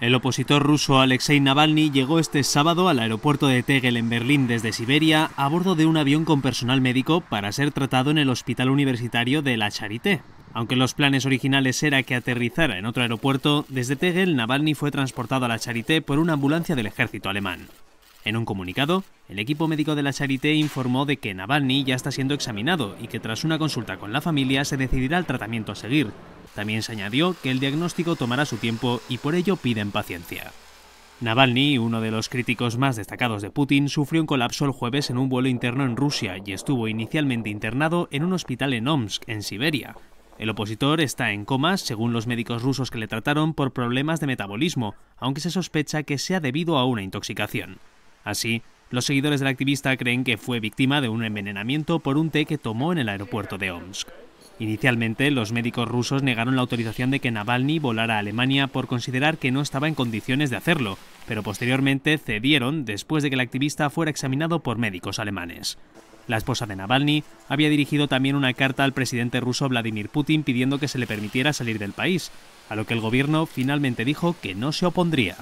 El opositor ruso Alexei Navalny llegó este sábado al aeropuerto de Tegel en Berlín desde Siberia a bordo de un avión con personal médico para ser tratado en el Hospital Universitario de La Charité. Aunque los planes originales era que aterrizara en otro aeropuerto, desde Tegel Navalny fue transportado a La Charité por una ambulancia del ejército alemán. En un comunicado, el equipo médico de la Charité informó de que Navalny ya está siendo examinado y que tras una consulta con la familia se decidirá el tratamiento a seguir, también se añadió que el diagnóstico tomará su tiempo y por ello piden paciencia. Navalny, uno de los críticos más destacados de Putin, sufrió un colapso el jueves en un vuelo interno en Rusia y estuvo inicialmente internado en un hospital en Omsk, en Siberia. El opositor está en coma, según los médicos rusos que le trataron, por problemas de metabolismo, aunque se sospecha que sea debido a una intoxicación. Así, los seguidores del activista creen que fue víctima de un envenenamiento por un té que tomó en el aeropuerto de Omsk. Inicialmente, los médicos rusos negaron la autorización de que Navalny volara a Alemania por considerar que no estaba en condiciones de hacerlo, pero posteriormente cedieron después de que el activista fuera examinado por médicos alemanes. La esposa de Navalny había dirigido también una carta al presidente ruso Vladimir Putin pidiendo que se le permitiera salir del país, a lo que el gobierno finalmente dijo que no se opondría.